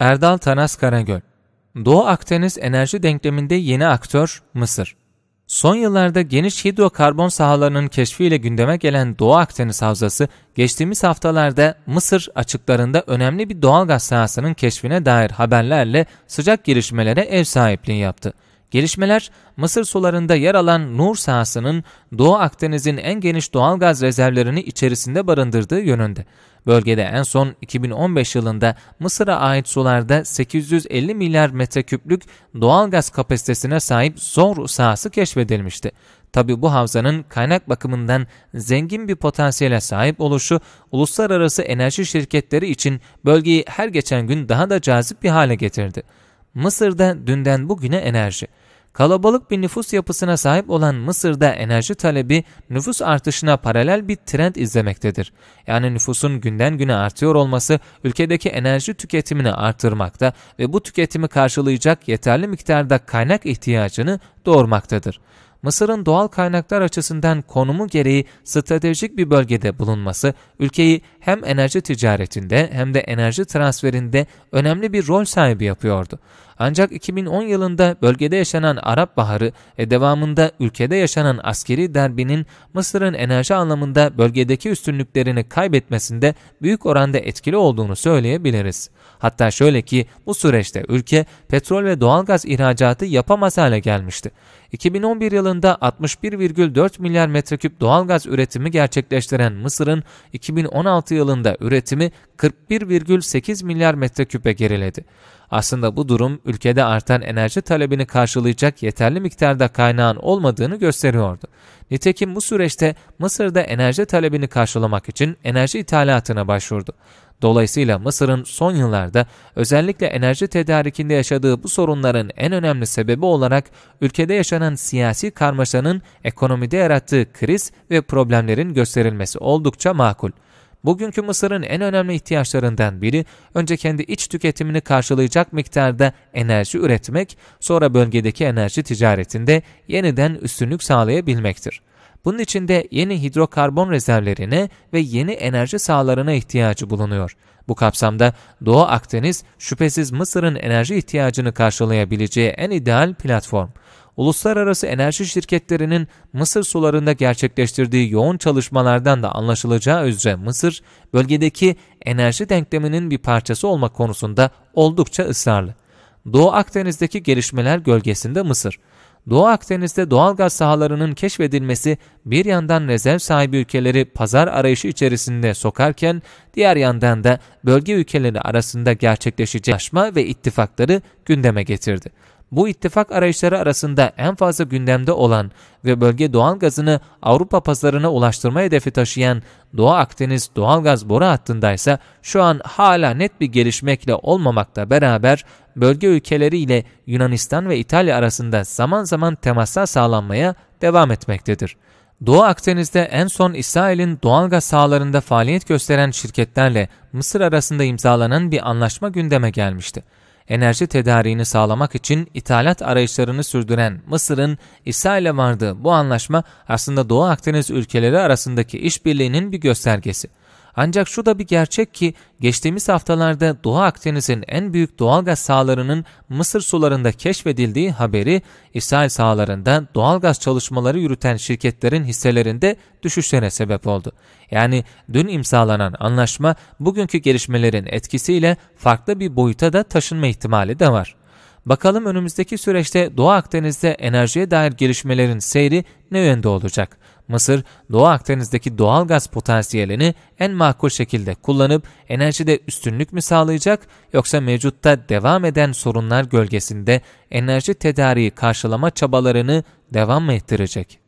Erdal Tanas Karagöl Doğu Akdeniz enerji denkleminde yeni aktör Mısır. Son yıllarda geniş hidrokarbon sahalarının keşfiyle gündeme gelen Doğu Akdeniz Havzası, geçtiğimiz haftalarda Mısır açıklarında önemli bir doğal gaz sahasının keşfine dair haberlerle sıcak gelişmelere ev sahipliği yaptı. Gelişmeler Mısır sularında yer alan Nur sahasının Doğu Akdeniz'in en geniş doğal gaz rezervlerini içerisinde barındırdığı yönünde. Bölgede en son 2015 yılında Mısır'a ait sularda 850 milyar metreküplük doğal gaz kapasitesine sahip Zor sahası keşfedilmişti. Tabi bu havzanın kaynak bakımından zengin bir potansiyele sahip oluşu uluslararası enerji şirketleri için bölgeyi her geçen gün daha da cazip bir hale getirdi. Mısır'da dünden bugüne enerji, Kalabalık bir nüfus yapısına sahip olan Mısır'da enerji talebi nüfus artışına paralel bir trend izlemektedir. Yani nüfusun günden güne artıyor olması ülkedeki enerji tüketimini artırmakta ve bu tüketimi karşılayacak yeterli miktarda kaynak ihtiyacını doğurmaktadır. Mısır'ın doğal kaynaklar açısından konumu gereği stratejik bir bölgede bulunması ülkeyi hem enerji ticaretinde hem de enerji transferinde önemli bir rol sahibi yapıyordu. Ancak 2010 yılında bölgede yaşanan Arap Baharı ve devamında ülkede yaşanan askeri derbinin Mısır'ın enerji anlamında bölgedeki üstünlüklerini kaybetmesinde büyük oranda etkili olduğunu söyleyebiliriz. Hatta şöyle ki bu süreçte ülke petrol ve doğalgaz ihracatı yapamaz hale gelmişti. 2011 yılında 61,4 milyar metreküp doğalgaz üretimi gerçekleştiren Mısır'ın 2016 yılında üretimi 41,8 milyar metreküpe geriledi. Aslında bu durum ülkede artan enerji talebini karşılayacak yeterli miktarda kaynağın olmadığını gösteriyordu. Nitekim bu süreçte Mısır'da enerji talebini karşılamak için enerji ithalatına başvurdu. Dolayısıyla Mısır'ın son yıllarda özellikle enerji tedarikinde yaşadığı bu sorunların en önemli sebebi olarak ülkede yaşanan siyasi karmaşanın ekonomide yarattığı kriz ve problemlerin gösterilmesi oldukça makul. Bugünkü Mısır'ın en önemli ihtiyaçlarından biri önce kendi iç tüketimini karşılayacak miktarda enerji üretmek, sonra bölgedeki enerji ticaretinde yeniden üstünlük sağlayabilmektir. Bunun için de yeni hidrokarbon rezervlerine ve yeni enerji sahalarına ihtiyacı bulunuyor. Bu kapsamda Doğu Akdeniz şüphesiz Mısır'ın enerji ihtiyacını karşılayabileceği en ideal platform uluslararası enerji şirketlerinin Mısır sularında gerçekleştirdiği yoğun çalışmalardan da anlaşılacağı üzere Mısır, bölgedeki enerji denkleminin bir parçası olmak konusunda oldukça ısrarlı. Doğu Akdeniz'deki gelişmeler gölgesinde Mısır. Doğu Akdeniz'de doğal gaz sahalarının keşfedilmesi bir yandan rezerv sahibi ülkeleri pazar arayışı içerisinde sokarken diğer yandan da bölge ülkeleri arasında gerçekleşecek anlaşma ve ittifakları gündeme getirdi. Bu ittifak arayışları arasında en fazla gündemde olan ve bölge doğal gazını Avrupa pazarına ulaştırma hedefi taşıyan Doğu Akdeniz doğal gaz boru hattında ise şu an hala net bir gelişmekle olmamakta beraber bölge ülkeleri ile Yunanistan ve İtalya arasında zaman zaman temaslar sağlanmaya devam etmektedir. Doğu Akdeniz'de en son İsrail'in doğalgaz sahalarında faaliyet gösteren şirketlerle Mısır arasında imzalanan bir anlaşma gündeme gelmişti enerji tedariğini sağlamak için ithalat arayışlarını sürdüren Mısır'ın İsrail'e vardığı bu anlaşma aslında Doğu Akdeniz ülkeleri arasındaki işbirliğinin bir göstergesi. Ancak şu da bir gerçek ki geçtiğimiz haftalarda Doğu Akdeniz'in en büyük doğalgaz sahalarının Mısır sularında keşfedildiği haberi İsrail sahalarında doğalgaz çalışmaları yürüten şirketlerin hisselerinde düşüşlere sebep oldu. Yani dün imzalanan anlaşma bugünkü gelişmelerin etkisiyle farklı bir boyuta da taşınma ihtimali de var. Bakalım önümüzdeki süreçte Doğu Akdeniz'de enerjiye dair gelişmelerin seyri ne yönde olacak? Mısır, Doğu Akdeniz'deki doğal gaz potansiyelini en makul şekilde kullanıp enerjide üstünlük mü sağlayacak yoksa mevcutta devam eden sorunlar gölgesinde enerji tedariği karşılama çabalarını devam mı ettirecek?